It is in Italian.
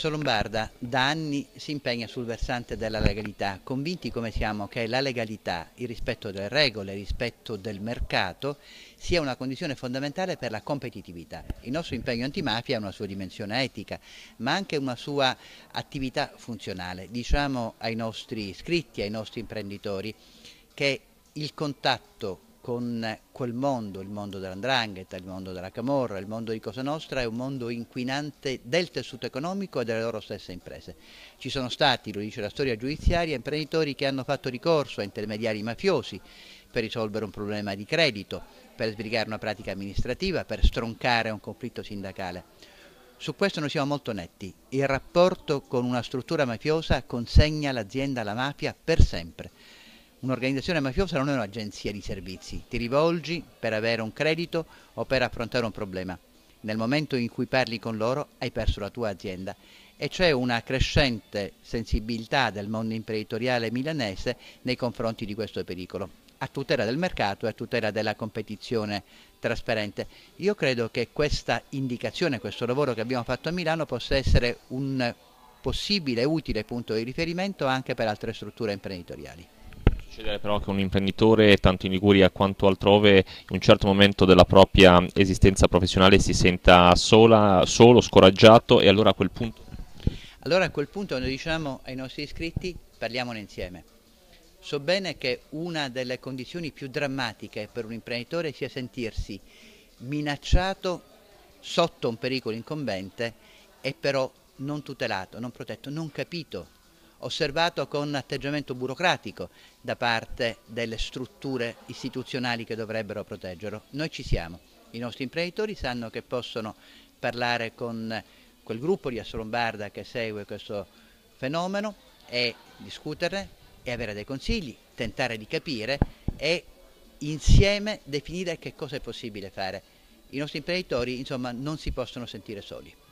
Tasso Lombarda da anni si impegna sul versante della legalità, convinti come siamo che la legalità, il rispetto delle regole, il rispetto del mercato sia una condizione fondamentale per la competitività. Il nostro impegno antimafia ha una sua dimensione etica, ma anche una sua attività funzionale. Diciamo ai nostri iscritti, ai nostri imprenditori che il contatto con quel mondo, il mondo dell'andrangheta, il mondo della camorra, il mondo di Cosa Nostra, è un mondo inquinante del tessuto economico e delle loro stesse imprese. Ci sono stati, lo dice la storia giudiziaria, imprenditori che hanno fatto ricorso a intermediari mafiosi per risolvere un problema di credito, per sbrigare una pratica amministrativa, per stroncare un conflitto sindacale. Su questo noi siamo molto netti. Il rapporto con una struttura mafiosa consegna l'azienda alla mafia per sempre. Un'organizzazione mafiosa non è un'agenzia di servizi, ti rivolgi per avere un credito o per affrontare un problema. Nel momento in cui parli con loro hai perso la tua azienda e c'è una crescente sensibilità del mondo imprenditoriale milanese nei confronti di questo pericolo, a tutela del mercato e a tutela della competizione trasparente. Io credo che questa indicazione, questo lavoro che abbiamo fatto a Milano possa essere un possibile e utile punto di riferimento anche per altre strutture imprenditoriali succedere però che un imprenditore, tanto in Liguria quanto altrove, in un certo momento della propria esistenza professionale si senta sola, solo, scoraggiato e allora a quel punto? Allora a quel punto noi diciamo ai nostri iscritti parliamone insieme. So bene che una delle condizioni più drammatiche per un imprenditore sia sentirsi minacciato sotto un pericolo incombente e però non tutelato, non protetto, non capito osservato con atteggiamento burocratico da parte delle strutture istituzionali che dovrebbero proteggerlo. Noi ci siamo, i nostri imprenditori sanno che possono parlare con quel gruppo di Assolombarda che segue questo fenomeno e discuterne e avere dei consigli, tentare di capire e insieme definire che cosa è possibile fare. I nostri imprenditori insomma non si possono sentire soli.